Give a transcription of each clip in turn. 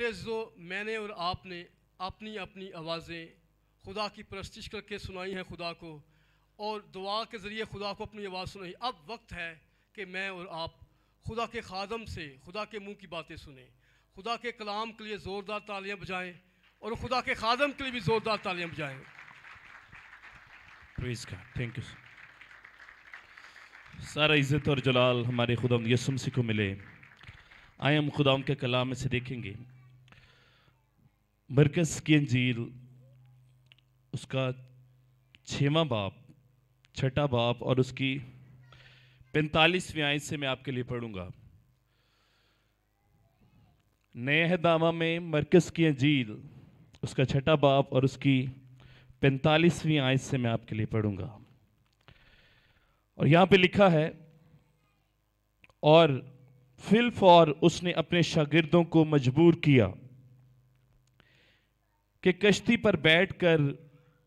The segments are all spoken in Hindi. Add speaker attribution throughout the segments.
Speaker 1: जो मैंने और आपने अपनी अपनी आवाज़ें खुदा की परस्तिश करके सुनाई हैं खुदा को और दुआ के ज़रिए खुदा को अपनी आवाज़ सुनाई अब वक्त है कि मैं और आप खुदा के खादम से खुदा के मुंह की बातें सुने खुदा के कलाम के लिए ज़ोरदार तालियां बजाएं और खुदा के खादम के लिए भी ज़ोरदार तालियां बजाएं प्लीज़ का थैंक यू सारा इज़्ज़त और जलाल हमारे खुदा यसुमसी को मिले आए हम खुदा के कलाम से देखेंगे मरकज़ की अंजील उसका छवा बाप छठा बाप और उसकी पैंतालीसवीं आयत से मैं आपके लिए पढ़ूंगा नए दामा में मरकज़ की अंजील उसका छठा बाप और उसकी पैंतालीसवीं आयत से मैं आपके लिए पढ़ूंगा और यहाँ पे लिखा है और फिल्फ और उसने अपने शागिर्दों को मजबूर किया कि कश्ती पर बैठकर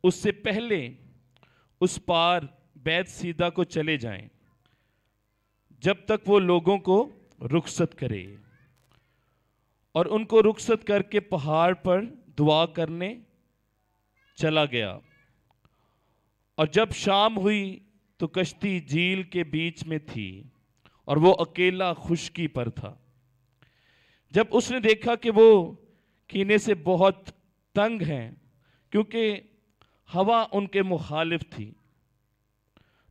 Speaker 1: उससे पहले उस पार बैत सीधा को चले जाएं जब तक वो लोगों को रुखसत करे और उनको रुखसत करके पहाड़ पर दुआ करने चला गया और जब शाम हुई तो कश्ती झील के बीच में थी और वो अकेला खुशकी पर था जब उसने देखा कि वो कीने से बहुत तंग हैं क्योंकि हवा उनके मुखालिफ थी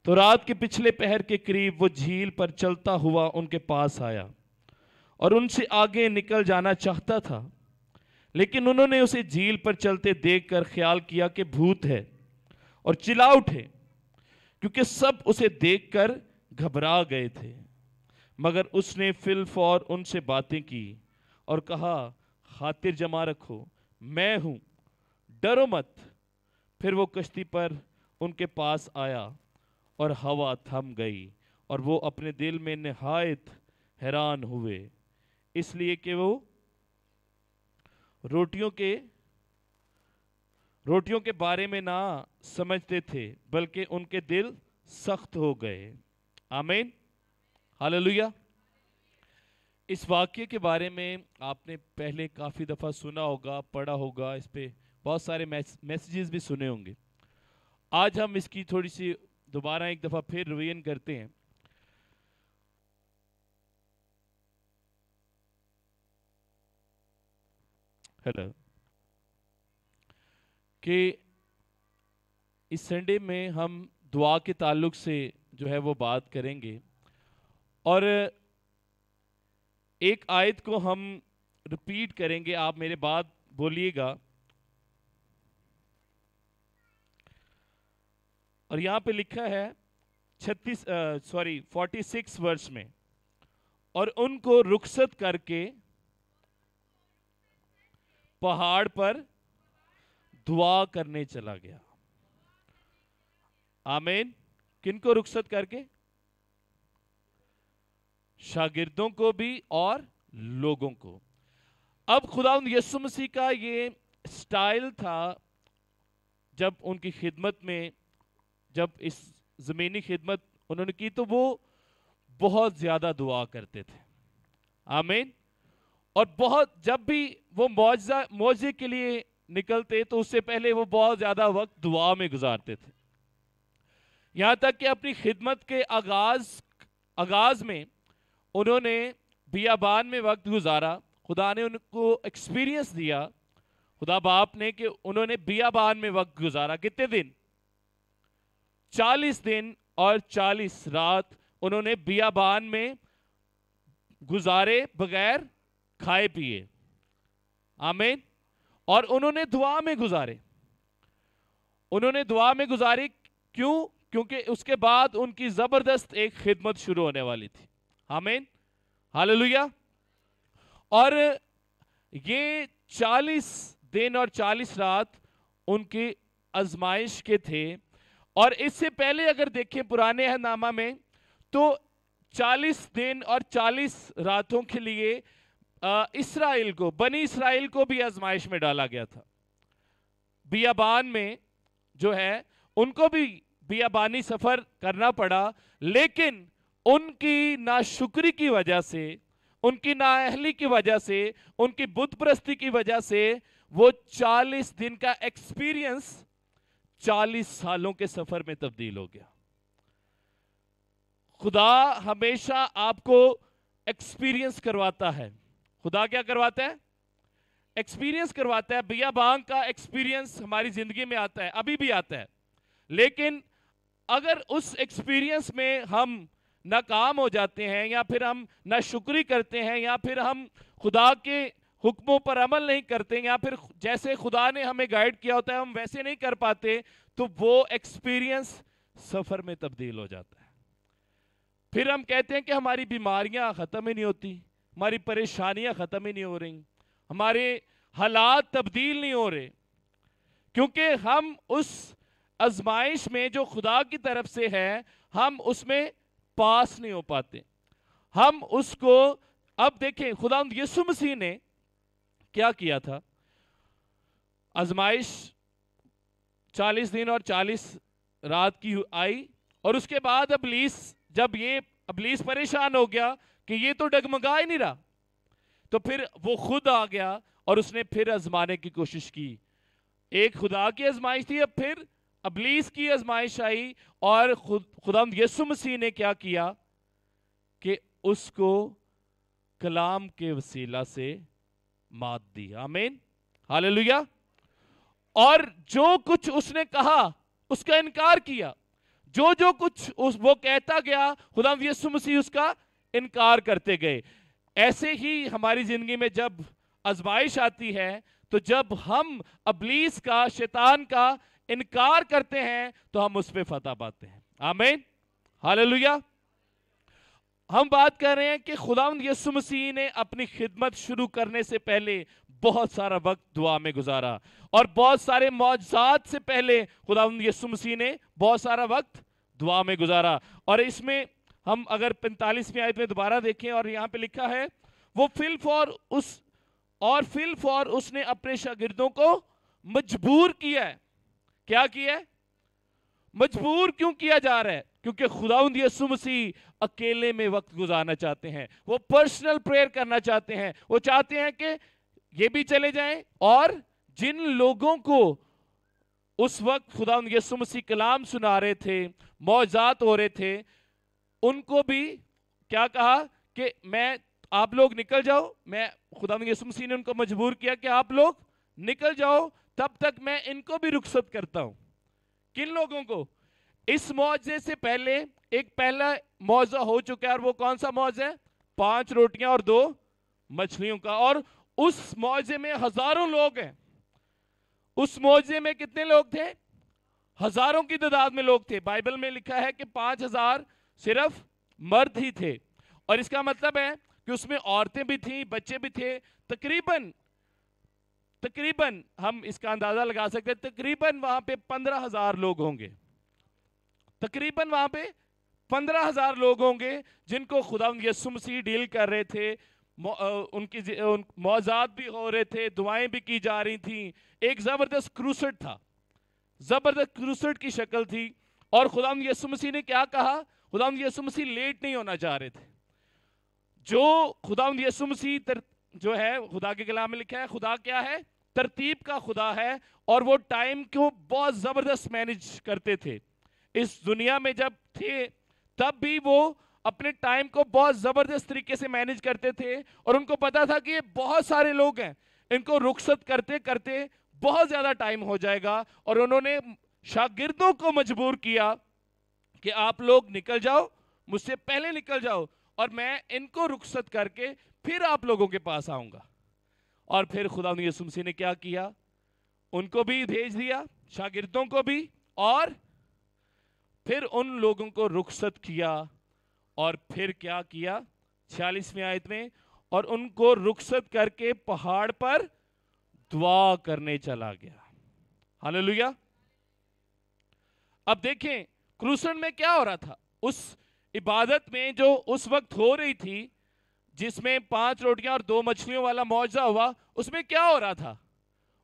Speaker 1: तो रात के पिछले पहर के करीब वो झील पर चलता हुआ उनके पास आया और उनसे आगे निकल जाना चाहता था लेकिन उन्होंने उसे झील पर चलते देखकर ख्याल किया कि भूत है और चिल्ला उठे क्योंकि सब उसे देखकर घबरा गए थे मगर उसने फिलफौर उनसे बातें की और कहा खातिर जमा रखो मैं हूँ डरो मत फिर वो कश्ती पर उनके पास आया और हवा थम गई और वो अपने दिल में नहायत हैरान हुए इसलिए कि वो रोटियों के रोटियों के बारे में ना समझते थे बल्कि उनके दिल सख्त हो गए आमीन हालेलुया इस वाक्य के बारे में आपने पहले काफ़ी दफ़ा सुना होगा पढ़ा होगा इस पर बहुत सारे मैसेजेस भी सुने होंगे आज हम इसकी थोड़ी सी दोबारा एक दफ़ा फिर रिवीजन करते हैं हेलो कि इस संडे में हम दुआ के ताल्लुक से जो है वो बात करेंगे और एक आयत को हम रिपीट करेंगे आप मेरे बाद बोलिएगा और यहां पे लिखा है छत्तीस सॉरी फोर्टी सिक्स वर्ष में और उनको रुखसत करके पहाड़ पर दुआ करने चला गया आमेन किनको रुखसत करके शागिर्दों को भी और लोगों को अब खुदा यसु मसीह का ये स्टाइल था जब उनकी खिदमत में जब इस ज़मीनी खिदमत उन्होंने की तो वो बहुत ज़्यादा दुआ करते थे आमीन और बहुत जब भी वो मुआजा मुआवजे के लिए निकलते तो उससे पहले वो बहुत ज़्यादा वक्त दुआ में गुजारते थे यहाँ तक कि अपनी खिदमत के आगाज आगाज में उन्होंने बियाबान में वक्त गुजारा खुदा ने उनको एक्सपीरियंस दिया खुदा बाप ने कि उन्होंने बियाबान में वक्त गुजारा कितने दिन चालीस दिन और चालीस रात उन्होंने बियाबान में गुजारे बगैर खाए पिए आमेन और उन्होंने दुआ में गुजारे उन्होंने दुआ में गुजारे क्यों क्योंकि उसके बाद उनकी ज़बरदस्त एक खिदमत शुरू होने वाली थी हामेन हाल और ये चालीस दिन और चालीस रात उनकी आजमाइश के थे और इससे पहले अगर देखें पुराने है नामा में तो चालीस दिन और चालीस रातों के लिए इसराइल को बनी इसराइल को भी आजमाइश में डाला गया था बियाबान में जो है उनको भी बियाबानी सफ़र करना पड़ा लेकिन उनकी नाशुक्री की वजह से उनकी नाअहली की वजह से उनकी बुद्ध प्रस्ती की वजह से वो 40 दिन का एक्सपीरियंस 40 सालों के सफर में तब्दील हो गया खुदा हमेशा आपको एक्सपीरियंस करवाता है खुदा क्या करवाता है एक्सपीरियंस करवाता है भैया बांग का एक्सपीरियंस हमारी जिंदगी में आता है अभी भी आता है लेकिन अगर उस एक्सपीरियंस में हम नाकाम हो जाते हैं या फिर हम ना शुक्री करते हैं या फिर हम खुदा के हुक्मों पर अमल नहीं करते या फिर जैसे खुदा ने हमें गाइड किया होता है हम वैसे नहीं कर पाते तो वो एक्सपीरियंस सफ़र में तब्दील हो जाता है फिर हम कहते हैं कि हमारी बीमारियां ख़त्म ही नहीं होती हमारी परेशानियां ख़त्म ही नहीं हो रही हमारे हालात तब्दील नहीं हो रहे क्योंकि हम उस आजमाइश में जो खुदा की तरफ से है हम उसमें पास नहीं हो पाते हम उसको अब देखें खुदा यीशु मसीह ने क्या किया था आजमाइश चालीस दिन और चालीस रात की आई और उसके बाद अबलीस जब ये अबलीस परेशान हो गया कि ये तो डगमगा ही नहीं रहा तो फिर वो खुद आ गया और उसने फिर आजमाने की कोशिश की एक खुदा की आजमाइश थी अब फिर अबलीस की आजमाइश आई और खुद खुदाम यसु मसीह ने क्या किया कि उसको कलाम के वसीला से मात दी आमीन हाल और जो कुछ उसने कहा उसका इनकार किया जो जो कुछ उस वो कहता गया खुदाम यसु मसीह उसका इनकार करते गए ऐसे ही हमारी ज़िंदगी में जब आजमाइश आती है तो जब हम अबलीस का शैतान का इनकार करते हैं तो हम उस पर फतेह पाते हैं आमेन हालेलुया हम बात कर रहे हैं कि खुदा यसु मसीह ने अपनी खिदमत शुरू करने से पहले बहुत सारा वक्त दुआ में गुजारा और बहुत सारे मुआजात से पहले खुदा यसु मसीह ने बहुत सारा वक्त दुआ में गुजारा और इसमें हम अगर पैंतालीसवीं आयत में दोबारा देखें और यहाँ पे लिखा है वो फिल फॉर उस और फिल्फ और उसने अपने शागिर्दों को मजबूर किया है क्या किया है मजबूर क्यों किया जा रहा है क्योंकि खुदाउंद यसु मसीह अकेले में वक्त गुजारना चाहते हैं वो पर्सनल प्रेयर करना चाहते हैं वो चाहते हैं कि ये भी चले जाएं और जिन लोगों को उस वक्त खुदा यसु मसीह कलाम सुना रहे थे मौजात हो रहे थे उनको भी क्या कहा कि मैं आप लोग निकल जाओ मैं खुदा यसु मसीह ने उनको मजबूर किया कि आप लोग निकल जाओ तब तक मैं इनको भी रुखसत करता हूं किन लोगों को इस मुआवजे से पहले एक पहला मुआवजा हो चुका है और वो कौन सा मुआवजा है पांच रोटियां और दो मछलियों का और उस मुआवजे में हजारों लोग हैं उस मुआवजे में कितने लोग थे हजारों की तादाद में लोग थे बाइबल में लिखा है कि पांच हजार सिर्फ मर्द ही थे और इसका मतलब है कि उसमें औरतें भी थीं बच्चे भी थे तकरीबन तकरीबन हम इसका अंदाज़ा लगा सकते हैं तकरीबन वहां पे पंद्रह हज़ार लोग होंगे तकरीबन वहां पे पंद्रह हज़ार लोग होंगे जिनको खुदा यसु डील कर रहे थे उनकी उन मौजाद भी हो रहे थे दुआएं भी की जा रही थी एक ज़बरदस्त क्रूसट था ज़बरदस्त क्रूसट की शक्ल थी और खुदा यसु ने क्या कहा खुदा यसु लेट नहीं होना चाह रहे थे जो खुदा यसु जो है खुदा के कलाम में लिखा है खुदा क्या है तरतीब का खुदा है और वो टाइम को बहुत ज़बरदस्त मैनेज करते थे इस दुनिया में जब थे तब भी वो अपने टाइम को बहुत ज़बरदस्त तरीके से मैनेज करते थे और उनको पता था कि ये बहुत सारे लोग हैं इनको रुखसत करते करते बहुत ज़्यादा टाइम हो जाएगा और उन्होंने शागिर्दों को मजबूर किया कि आप लोग निकल जाओ मुझसे पहले निकल जाओ और मैं इनको रुखसत करके फिर आप लोगों के पास आऊंगा और फिर खुदा यसुमसी ने क्या किया उनको भी भेज दिया शागिर्दों को भी और फिर उन लोगों को रुखसत किया और फिर क्या किया छियालीसवीं आयत में और उनको रुखसत करके पहाड़ पर दुआ करने चला गया हालेलुया अब देखें क्रूसन में क्या हो रहा था उस इबादत में जो उस वक्त हो रही थी जिसमें पांच रोटियां और दो मछलियों वाला मुआवजा हुआ उसमें क्या हो रहा था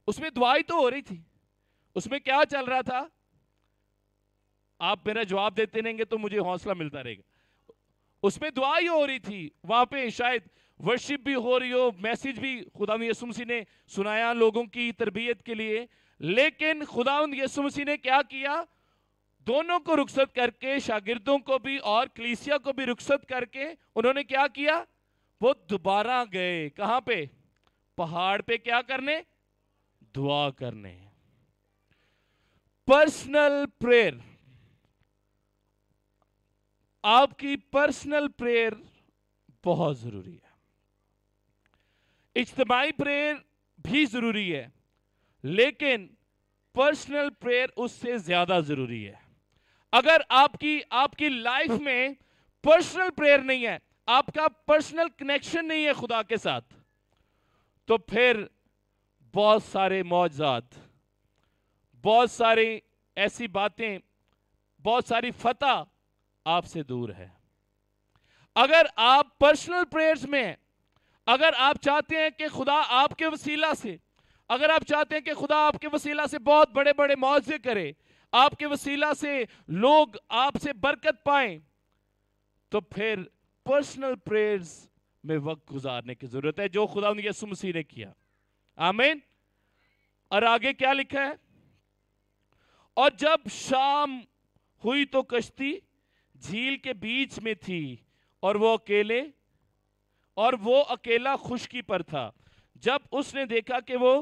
Speaker 1: उसमें दुआई तो हो रही थी उसमें क्या चल रहा था आप मेरा जवाब देते रहेंगे तो मुझे हौसला मिलता रहेगा उसमें दुआई हो रही थी वहां पे शायद वर्शिप भी हो रही हो मैसेज भी खुदा यसुमसी ने सुनाया लोगों की तरबियत के लिए लेकिन खुदा यसुमसी ने क्या किया दोनों को रुखसत करके शागिर्दों को भी और कलीसिया को भी रुखसत करके उन्होंने क्या किया वो दोबारा गए कहां पे पहाड़ पे क्या करने दुआ करने पर्सनल प्रेयर आपकी पर्सनल प्रेयर बहुत जरूरी है इज्तमाही प्रेयर भी जरूरी है लेकिन पर्सनल प्रेयर उससे ज्यादा जरूरी है अगर आपकी आपकी लाइफ में पर्सनल प्रेयर नहीं है आपका पर्सनल कनेक्शन नहीं है खुदा के साथ तो फिर बहुत सारे मौजात बहुत सारी ऐसी बातें बहुत सारी फतह आपसे दूर है अगर आप पर्सनल प्रेयर्स में हैं अगर आप चाहते हैं कि खुदा आपके वसीला से अगर आप चाहते हैं कि खुदा आपके वसीला से बहुत बड़े बड़े मुआवजे करे आपके वसीला से लोग आपसे बरकत पाएं तो फिर पर्सनल प्रेयर्स में वक्त गुजारने की जरूरत है जो खुदा यसु मसीह ने किया आमीन और आगे क्या लिखा है और जब शाम हुई तो कश्ती झील के बीच में थी और वो अकेले और वो अकेला खुशकी पर था जब उसने देखा कि वो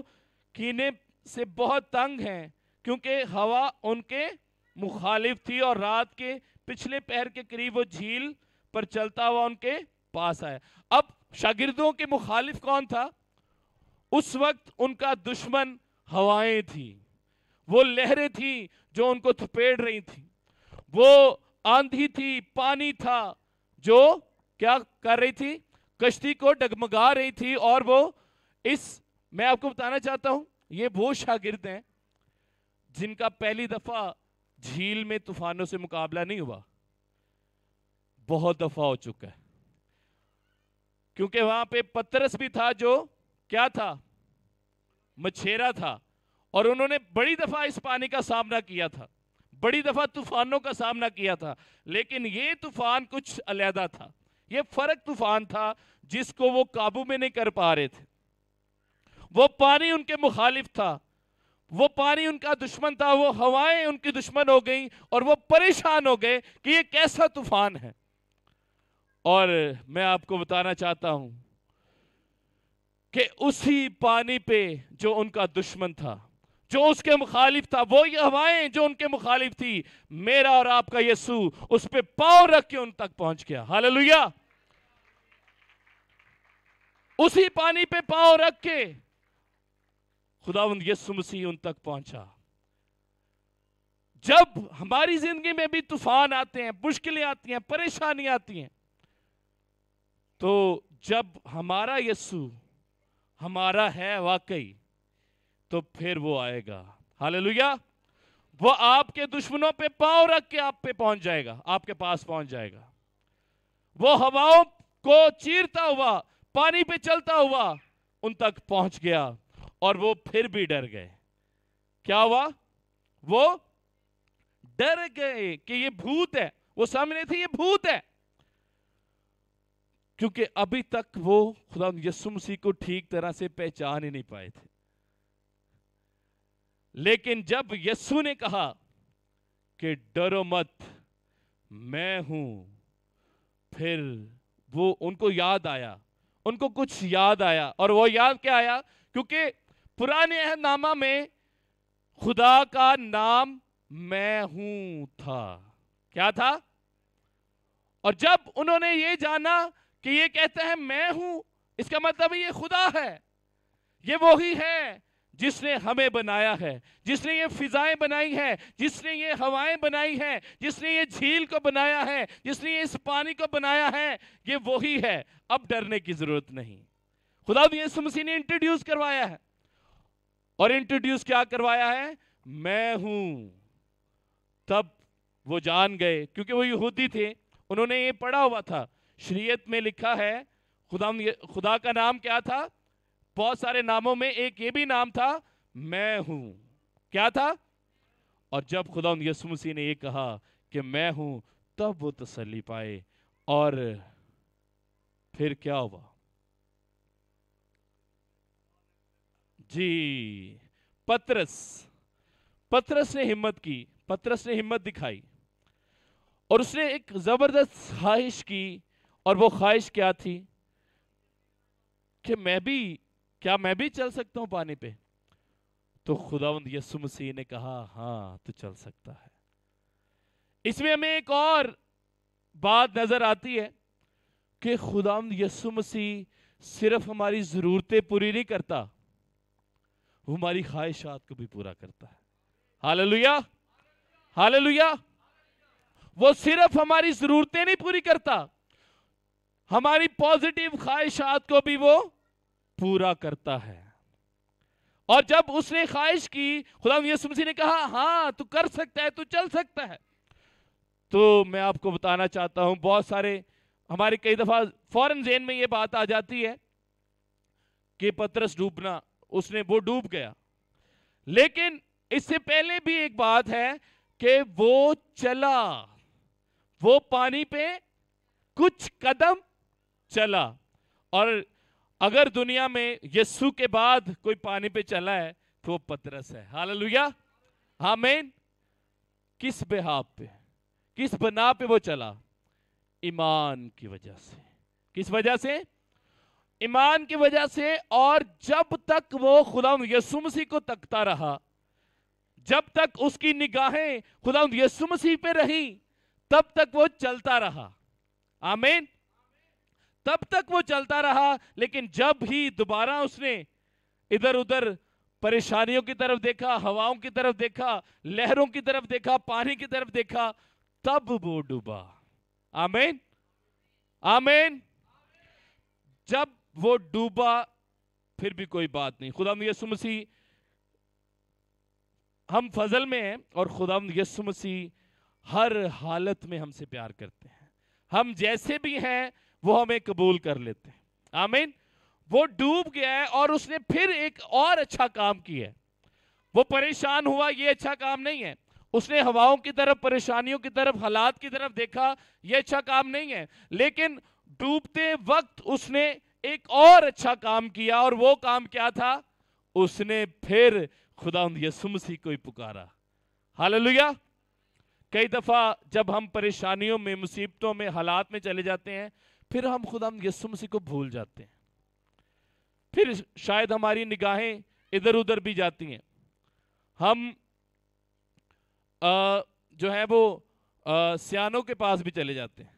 Speaker 1: कीने से बहुत तंग हैं क्योंकि हवा उनके मुखालिफ थी और रात के पिछले पहर के करीब वो झील पर चलता हुआ उनके पास आया अब शागिर्दों के मुखालिफ कौन था उस वक्त उनका दुश्मन हवाएं थी वो लहरें थी जो उनको थपेड़ रही थी वो आंधी थी पानी था जो क्या कर रही थी कश्ती को डगमगा रही थी और वो इस मैं आपको बताना चाहता हूं ये वो शागिर्द हैं जिनका पहली दफा झील में तूफानों से मुकाबला नहीं हुआ बहुत दफा हो चुका है क्योंकि वहां पे पतरस भी था जो क्या था मछेरा था और उन्होंने बड़ी दफा इस पानी का सामना किया था बड़ी दफा तूफानों का सामना किया था लेकिन ये तूफान कुछ अलहदा था ये फर्क तूफान था जिसको वो काबू में नहीं कर पा रहे थे वो पानी उनके मुखालिफ था वो पानी उनका दुश्मन था वो हवाएं उनकी दुश्मन हो गई और वो परेशान हो गए कि ये कैसा तूफान है और मैं आपको बताना चाहता हूं कि उसी पानी पे जो उनका दुश्मन था जो उसके मुखालिफ था वही हवाएं जो उनके मुखालिफ थी मेरा और आपका यसु उस पर पाव रख के उन तक पहुंच गया हाल उसी पानी पे पाव रख के खुदावंद यसु मसीह उन तक पहुंचा जब हमारी जिंदगी में भी तूफान आते हैं मुश्किलें आती हैं परेशानियां आती हैं तो जब हमारा यस्सु हमारा है वाकई तो फिर वो आएगा हालेलुया वो आपके दुश्मनों पे पांव रख के आप पे पहुंच जाएगा आपके पास पहुंच जाएगा वो हवाओं को चीरता हुआ पानी पे चलता हुआ उन तक पहुंच गया और वो फिर भी डर गए क्या हुआ वो डर गए कि ये भूत है वो सामने थे ये भूत है क्योंकि अभी तक वो खुदा यसु मसीह को ठीक तरह से पहचान ही नहीं पाए थे लेकिन जब यस्सु ने कहा कि डरो मत मैं हूं फिर वो उनको याद आया उनको कुछ याद आया और वो याद क्या आया क्योंकि पुराने नामा में खुदा का नाम मैं हूं था क्या था और जब उन्होंने ये जाना कि ये कहता है मैं हूं इसका मतलब ये खुदा है ये वही है जिसने हमें बनाया है जिसने ये फिजाएं बनाई है जिसने ये हवाएं बनाई है जिसने ये झील को बनाया है जिसने ये इस पानी को बनाया है ये वही है अब डरने की जरूरत नहीं खुदा यीशु मसीह ने इंट्रोड्यूस करवाया है और इंट्रोड्यूस क्या करवाया है मैं हूं तब वो जान गए क्योंकि वो यहूदी थे उन्होंने ये पढ़ा हुआ था शरीयत में लिखा है खुदा खुदा का नाम क्या था बहुत सारे नामों में एक ये भी नाम था मैं हूं क्या था और जब खुदा यसमुसी ने ये कहा कि मैं हूं तब वो तसली पाए और फिर क्या हुआ जी पत्रस पत्रस ने हिम्मत की पत्रस ने हिम्मत दिखाई और उसने एक जबरदस्त ख्वाहिश की और वो ख्वाहिश क्या थी कि मैं भी क्या मैं भी चल सकता हूं पानी पे तो खुदावंद यसु मसीह ने कहा हाँ तो चल सकता है इसमें हमें एक और बात नजर आती है कि खुदावंद यसु मसीह सिर्फ हमारी ज़रूरतें पूरी नहीं करता वो हमारी ख्वाहिशात को भी पूरा करता है हालेलुया हालेलुया वो सिर्फ हमारी ज़रूरतें नहीं पूरी करता हमारी पॉजिटिव ख्वाहिशात को भी वो पूरा करता है और जब उसने ख्वाहिश की खुदा यसुमसी ने कहा हाँ तू कर सकता है तू चल सकता है तो मैं आपको बताना चाहता हूं बहुत सारे हमारे कई दफ़ा फॉरन जेन में ये बात आ जाती है कि पतरस डूबना उसने वो डूब गया लेकिन इससे पहले भी एक बात है कि वो चला वो पानी पे कुछ कदम चला और अगर दुनिया में यस्सु के बाद कोई पानी पे चला है तो वो पतरस है हाल लुया हामेन किस बेहाब पे किस बना पे वो चला ईमान की वजह से किस वजह से ईमान की वजह से और जब तक वो खुदा यसु मसीह को तकता रहा जब तक उसकी निगाहें खुदा यसु मसीह पे रही तब तक वो चलता रहा आमेन तब तक वो चलता रहा लेकिन जब ही दोबारा उसने इधर उधर परेशानियों की तरफ देखा हवाओं की तरफ देखा लहरों की तरफ देखा पानी की तरफ देखा तब वो डूबा आमेन आमेन जब वो डूबा फिर भी कोई बात नहीं खुदा यसु मसीह हम फजल में हैं और खुदा यसु मसीह हर हालत में हमसे प्यार करते हैं हम जैसे भी हैं वो हमें कबूल कर लेते हैं आमीन वो डूब गया है और उसने फिर एक और अच्छा काम किया है वो परेशान हुआ ये अच्छा काम नहीं है उसने हवाओं की तरफ परेशानियों की तरफ हालात की तरफ देखा ये अच्छा काम नहीं है लेकिन डूबते वक्त उसने एक और अच्छा काम किया और वो काम क्या था उसने फिर खुदा यसु मसीह को पुकारा हाल कई दफ़ा जब हम परेशानियों में मुसीबतों में हालात में चले जाते हैं फिर हम खुदा यस्सु मसीह को भूल जाते हैं फिर शायद हमारी निगाहें इधर उधर भी जाती हैं हम आ, जो है वो सियानों के पास भी चले जाते हैं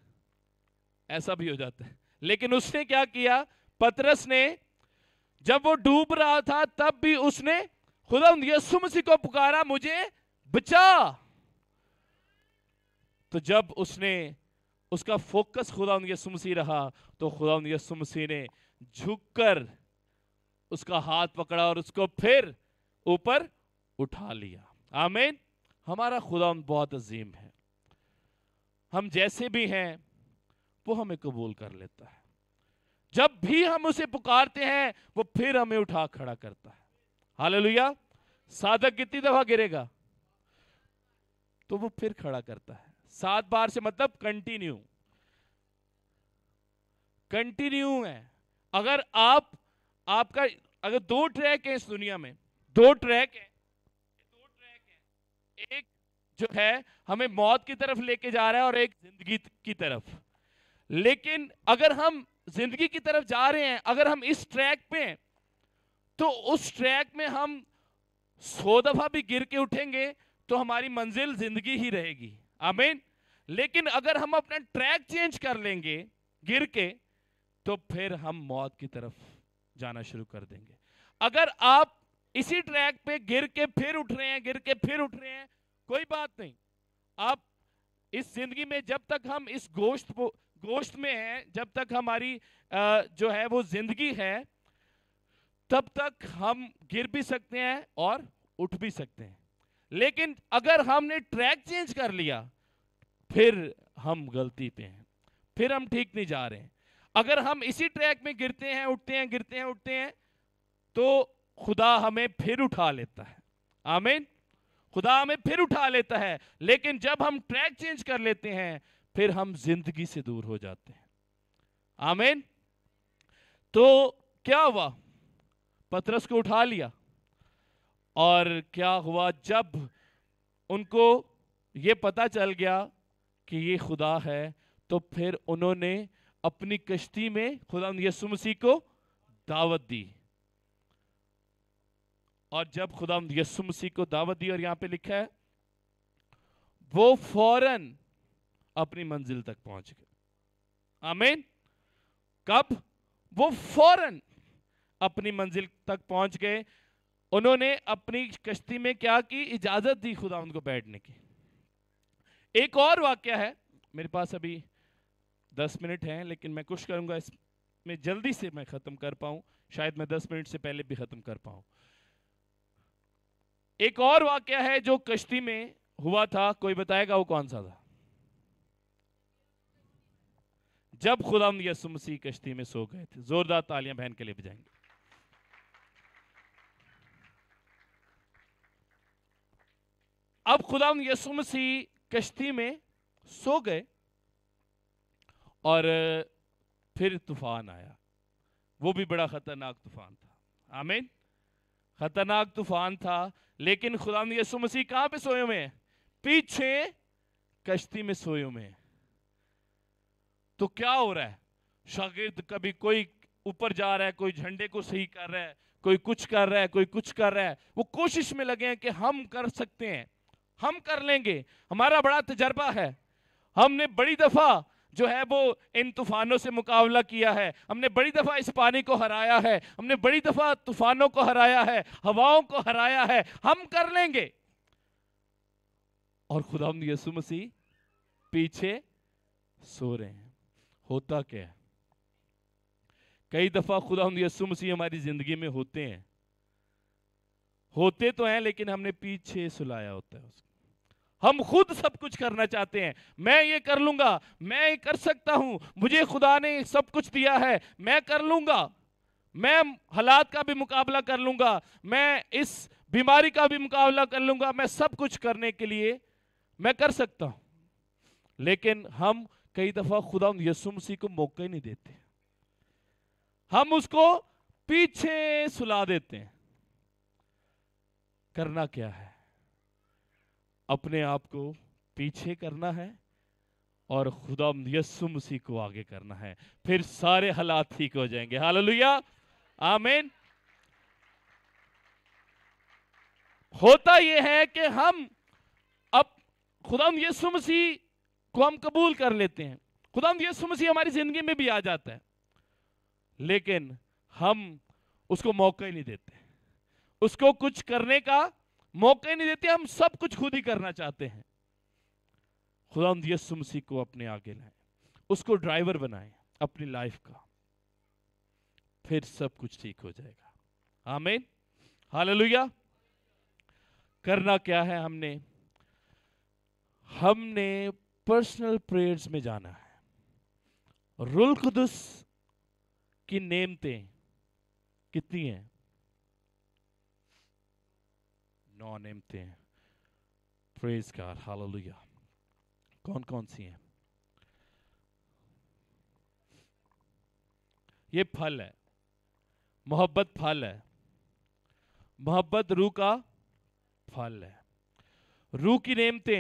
Speaker 1: ऐसा भी हो जाता है लेकिन उसने क्या किया पतरस ने जब वो डूब रहा था तब भी उसने खुदा यीशु मसीह को पुकारा मुझे बचा तो जब उसने उसका फोकस खुदा यसु मसीह रहा तो खुदा यसु मसीह ने झुककर उसका हाथ पकड़ा और उसको फिर ऊपर उठा लिया आमीन हमारा खुदा बहुत अजीम है हम जैसे भी हैं वो हमें कबूल कर लेता है जब भी हम उसे पुकारते हैं वो फिर हमें उठा खड़ा करता है हालेलुया साधक कितनी दफा गिरेगा तो वो फिर खड़ा करता है सात बार से मतलब कंटिन्यू कंटिन्यू है अगर आप आपका अगर दो ट्रैक है इस दुनिया में दो ट्रैक है दो ट्रैक है एक जो है हमें मौत की तरफ लेके जा रहा है और एक जिंदगी की तरफ लेकिन अगर हम जिंदगी की तरफ जा रहे हैं अगर हम इस ट्रैक पे तो उस ट्रैक में हम सौ दफा भी गिर के उठेंगे तो हमारी मंजिल जिंदगी ही रहेगी आमीन लेकिन अगर हम अपना ट्रैक चेंज कर लेंगे गिर के तो फिर हम मौत की तरफ जाना शुरू कर देंगे अगर आप इसी ट्रैक पे गिर के फिर उठ रहे हैं गिर के फिर उठ रहे हैं कोई बात नहीं आप इस जिंदगी में जब तक हम इस गोश्त गोश्त में हैं जब तक हमारी जो है वो जिंदगी है तब तक हम गिर भी सकते हैं और उठ भी सकते हैं लेकिन अगर हमने ट्रैक चेंज कर लिया फिर हम गलती पे हैं फिर हम ठीक नहीं जा रहे हैं अगर हम इसी ट्रैक में गिरते हैं उठते हैं गिरते हैं उठते हैं तो खुदा हमें फिर उठा लेता है आमीन खुदा हमें फिर उठा लेता है लेकिन जब हम ट्रैक चेंज कर लेते हैं फिर हम जिंदगी से दूर हो जाते हैं आमीन तो क्या हुआ पतरस को उठा लिया और क्या हुआ जब उनको ये पता चल गया कि ये खुदा है तो फिर उन्होंने अपनी कश्ती में खुदा यसु मसीह को दावत दी और जब खुदा यसु मसीह को दावत दी और यहां पे लिखा है वो फौरन अपनी मंजिल तक पहुंच गए आमीन कब वो फौरन अपनी मंजिल तक पहुंच गए उन्होंने अपनी कश्ती में क्या की इजाजत दी खुदा उनको बैठने की एक और वाक्य है मेरे पास अभी दस मिनट हैं लेकिन मैं कुछ करूंगा इसमें जल्दी से मैं ख़त्म कर पाऊं शायद मैं दस मिनट से पहले भी ख़त्म कर पाऊं एक और वाक्य है जो कश्ती में हुआ था कोई बताएगा वो कौन सा था जब खुदा यसु मसीह कश्ती में सो गए थे जोरदार तालियां बहन के लिए बजाएंगे अब खुदा यसु मसीह कश्ती में सो गए और फिर तूफान आया वो भी बड़ा ख़तरनाक तूफान था आमीन ख़तरनाक तूफान था लेकिन खुदा यसु मसीह कहां पे सोए हुए हैं पीछे कश्ती में सोए हुए हैं तो क्या हो रहा है शागिर्द कभी कोई ऊपर जा रहा है कोई झंडे को सही कर रहा है कोई कुछ कर रहा है कोई कुछ कर रहा है वो कोशिश में लगे हैं कि हम कर सकते हैं हम कर लेंगे हमारा बड़ा तजर्बा है हमने बड़ी दफ़ा जो है वो इन तूफानों से मुकाबला किया है हमने बड़ी दफ़ा इस पानी को हराया है हमने बड़ी दफ़ा तूफानों को हराया है हवाओं को हराया है हम कर लेंगे और खुदा यसु मसीह पीछे सो रहे हैं होता क्या है कई दफ़ा खुदा यसु मसीह हमारी ज़िंदगी में होते हैं होते तो हैं लेकिन हमने पीछे सुलाया होता है उसको हम खुद सब कुछ करना चाहते हैं मैं ये कर लूंगा मैं ये कर सकता हूं मुझे खुदा ने सब कुछ दिया है मैं कर लूंगा मैं हालात का भी मुकाबला कर लूंगा मैं इस बीमारी का भी मुकाबला कर लूंगा मैं सब कुछ करने के लिए मैं कर सकता हूं लेकिन हम कई दफ़ा खुदा यसुमसी को मौका ही नहीं देते हम उसको पीछे सुला देते हैं करना क्या है अपने आप को पीछे करना है और खुदा यस्सु मसीह को आगे करना है फिर सारे हालात ठीक हो जाएंगे लुया आमेन होता यह है कि हम अब खुदा यस्सु मसीह को हम कबूल कर लेते हैं खुदा यस्सु मसीह हमारी जिंदगी में भी आ जाता है लेकिन हम उसको मौका ही नहीं देते उसको कुछ करने का मौके नहीं देते हम सब कुछ खुद ही करना चाहते हैं खुदा यसु मसीह को अपने आगे लाए उसको ड्राइवर बनाए अपनी लाइफ का फिर सब कुछ ठीक हो जाएगा आमीन हालेलुया करना क्या है हमने हमने पर्सनल प्रेयर्स में जाना है रुल खुदस की नेमते कितनी हैं नॉन नियमतें हैं प्रेज कार हालेलुया कौन कौन सी हैं ये फल है मोहब्बत फल है मोहब्बत रूह का फल है रूह की नेमते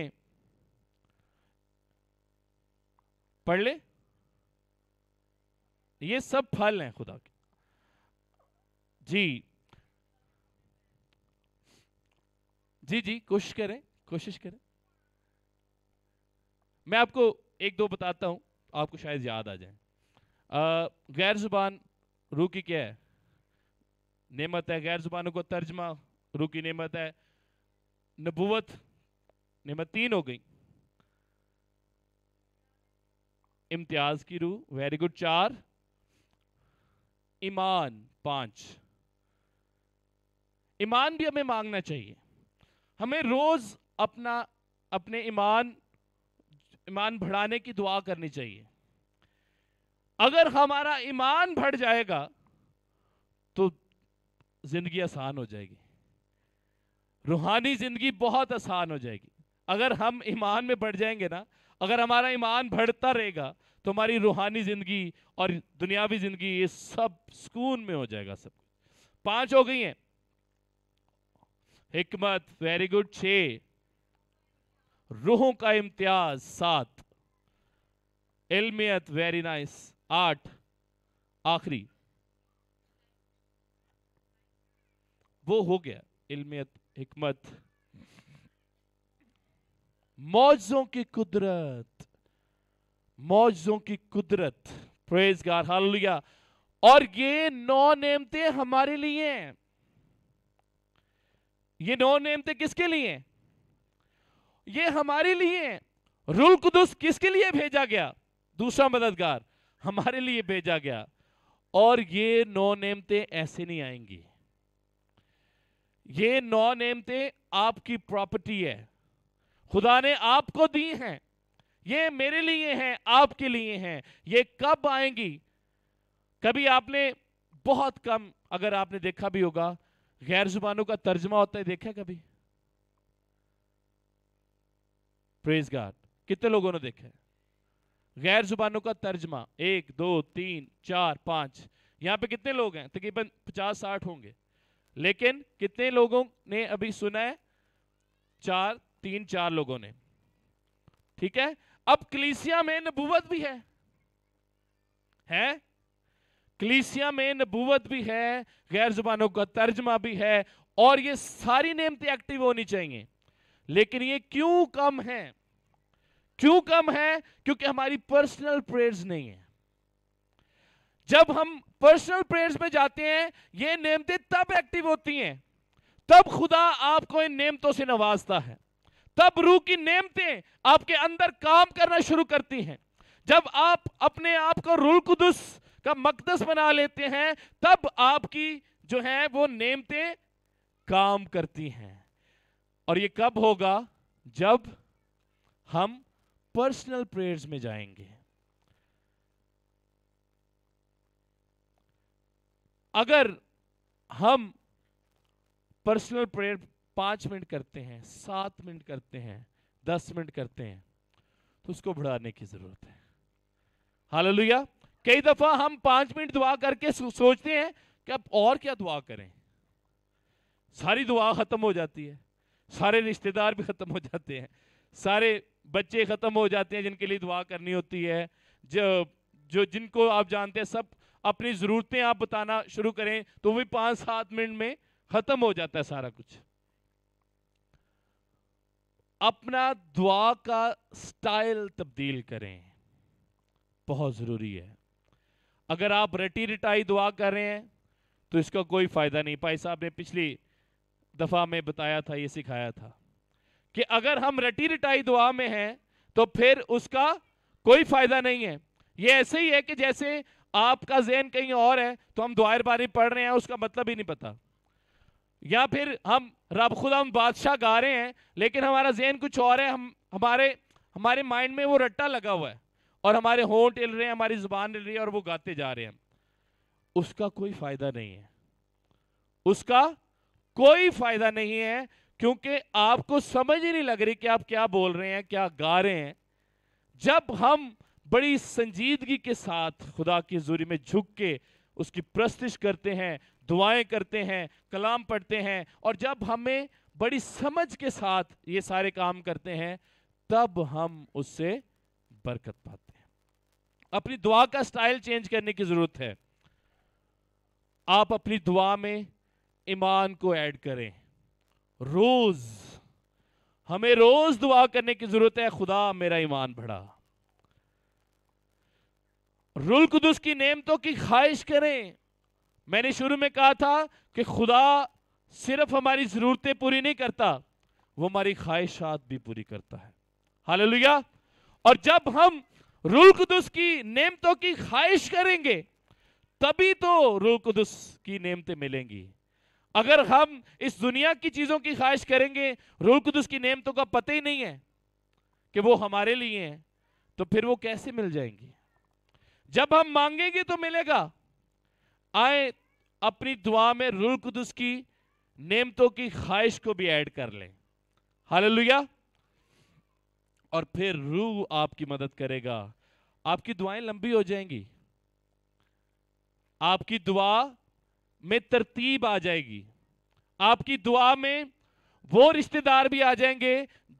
Speaker 1: पढ़ ले ये सब फल हैं खुदा के जी जी जी कोशिश करें कोशिश करें मैं आपको एक दो बताता हूं आपको शायद याद आ जाए गैर जुबान रू की क्या है नेमत है गैर जुबानों को तर्जमा रू की नेमत है नबूवत नेमत तीन हो गई इम्तियाज की रूह वेरी गुड चार ईमान पांच ईमान भी हमें मांगना चाहिए हमें रोज अपना अपने ईमान ईमान बढ़ाने की दुआ करनी चाहिए अगर हमारा ईमान बढ़ जाएगा तो जिंदगी आसान हो जाएगी रूहानी जिंदगी बहुत आसान हो जाएगी अगर हम ईमान में बढ़ जाएंगे ना अगर हमारा ईमान बढ़ता रहेगा तो हमारी रूहानी ज़िंदगी और दुनियावी ज़िंदगी ये सब सुकून में हो जाएगा सब पांच हो गई हैं हिकमत वेरी गुड छे रूहों का इम्तियाज सात इलमियत वेरी नाइस आठ आखिरी वो हो गया इलमियत हिकमत मौजों की कुदरत मौजों की कुदरत प्रेज गार हाल और ये नौ नेमतें हमारे लिए हैं ये नौ नियमतें किसके लिए ये हमारे लिए रुल कुदुस किसके लिए भेजा गया दूसरा मददगार हमारे लिए भेजा गया और ये नौ नेमतें ऐसे नहीं आएंगी ये नौ नेमते आपकी प्रॉपर्टी है खुदा ने आपको दी हैं ये मेरे लिए हैं आपके लिए हैं ये कब आएंगी कभी आपने बहुत कम अगर आपने देखा भी होगा गैर जुबानों का तर्जमा होता है देखा कभी प्रेज गार्ड कितने लोगों ने देखा है गैर जुबानों का तर्जमा एक दो तीन चार पांच यहाँ पे कितने लोग हैं तकरीबन पचास साठ होंगे लेकिन कितने लोगों ने अभी सुना है चार तीन चार लोगों ने ठीक है अब कलीसिया में नबूवत भी है हैं कलीसिया में नबूवत भी है गैर जुबानों का तर्जमा भी है और ये सारी नेमतें एक्टिव होनी चाहिए लेकिन ये क्यों कम है क्यों कम है क्योंकि हमारी पर्सनल प्रेयर्स नहीं है जब हम पर्सनल प्रेयर्स में जाते हैं ये नेमते तब एक्टिव होती हैं तब खुदा आपको इन नेमतों से नवाजता है तब रूह की नेमते आपके अंदर काम करना शुरू करती हैं जब आप अपने आप को रुल कुदुस का मकदस बना लेते हैं तब आपकी जो है वो नेमतें काम करती हैं और ये कब होगा जब हम पर्सनल प्रेयर्स में जाएंगे अगर हम पर्सनल प्रेयर पांच मिनट करते हैं सात मिनट करते हैं दस मिनट करते हैं तो उसको बढ़ाने की ज़रूरत है हालेलुया कई दफा हम पांच मिनट दुआ करके सोचते हैं कि अब और क्या दुआ करें सारी दुआ खत्म हो जाती है सारे रिश्तेदार भी खत्म हो जाते हैं सारे बच्चे खत्म हो जाते हैं जिनके लिए दुआ करनी होती है जो जो जिनको आप जानते हैं सब अपनी ज़रूरतें आप बताना शुरू करें तो भी पांच सात मिनट में ख़त्म हो जाता है सारा कुछ अपना दुआ का स्टाइल तब्दील करें बहुत ज़रूरी है अगर आप रटी रिटाई दुआ कर रहे हैं तो इसका कोई फ़ायदा नहीं भाई साहब ने पिछली दफ़ा में बताया था ये सिखाया था कि अगर हम रटी रिटाई दुआ में हैं तो फिर उसका कोई फ़ायदा नहीं है ये ऐसे ही है कि जैसे आपका जहन कहीं और है तो हम दुआर बारी पढ़ रहे हैं उसका मतलब ही नहीं पता या फिर हम रब खुदा बादशाह गा रहे हैं लेकिन हमारा जहन कुछ और है हम हमारे हमारे माइंड में वो रट्टा लगा हुआ है और हमारे होंट हिल रहे हैं हमारी जुबान हिल रही है और वो गाते जा रहे हैं उसका कोई फायदा नहीं है उसका कोई फायदा नहीं है क्योंकि आपको समझ ही नहीं लग रही कि आप क्या बोल रहे हैं क्या गा रहे हैं जब हम बड़ी संजीदगी के साथ खुदा की जोरी में झुक के उसकी प्रस्तिश करते हैं दुआएं करते हैं कलाम पढ़ते हैं और जब हमें बड़ी समझ के साथ ये सारे काम करते हैं तब हम उससे बरकत पाते हैं अपनी दुआ का स्टाइल चेंज करने की जरूरत है आप अपनी दुआ में ईमान को ऐड करें रोज हमें रोज दुआ करने की जरूरत है खुदा मेरा ईमान बढ़ा रुल कुदस की नेमतों की ख्वाहिश करें मैंने शुरू में कहा था कि खुदा सिर्फ हमारी ज़रूरतें पूरी नहीं करता वो हमारी ख्वाहिशात भी पूरी करता है हाल लुया और जब हम रूल कुदस की नेमतों की ख्वाहिश करेंगे तभी तो रूल कुदस की नेमतें मिलेंगी अगर हम इस दुनिया की चीज़ों की ख्वाहिश करेंगे रूल कुदस की नेमतों का पता ही नहीं है कि वो हमारे लिए हैं तो फिर वो कैसे मिल जाएंगी जब हम मांगेंगे तो मिलेगा आए अपनी दुआ में रूल कुदस की नेमतों की ख्वाहिश को भी ऐड कर लें हालेलुया और फिर रूह आपकी मदद करेगा आपकी दुआएं लंबी हो जाएंगी आपकी दुआ में तरतीब आ जाएगी आपकी दुआ में वो रिश्तेदार भी आ जाएंगे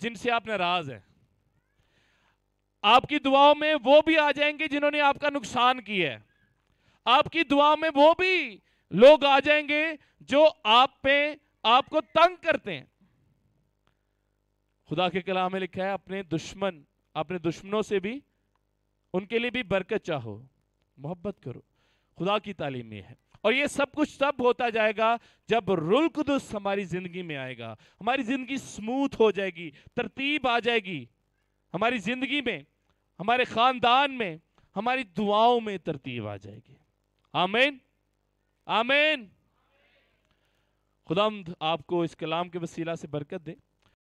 Speaker 1: जिनसे आप नाराज हैं आपकी दुआओं में वो भी आ जाएंगे जिन्होंने आपका नुकसान किया है आपकी दुआ में वो भी लोग आ जाएंगे जो आप पे आपको तंग करते हैं खुदा के कलाम में लिखा है अपने दुश्मन अपने दुश्मनों से भी उनके लिए भी बरकत चाहो मोहब्बत करो खुदा की तालीम यह है और ये सब कुछ तब होता जाएगा जब रुल कुदस हमारी ज़िंदगी में आएगा हमारी ज़िंदगी स्मूथ हो जाएगी तरतीब आ जाएगी हमारी ज़िंदगी में हमारे ख़ानदान में हमारी दुआओं में तरतीब आ जाएगी आमेन आमेन खुदा आपको इस कलाम के वसीला से बरकत दे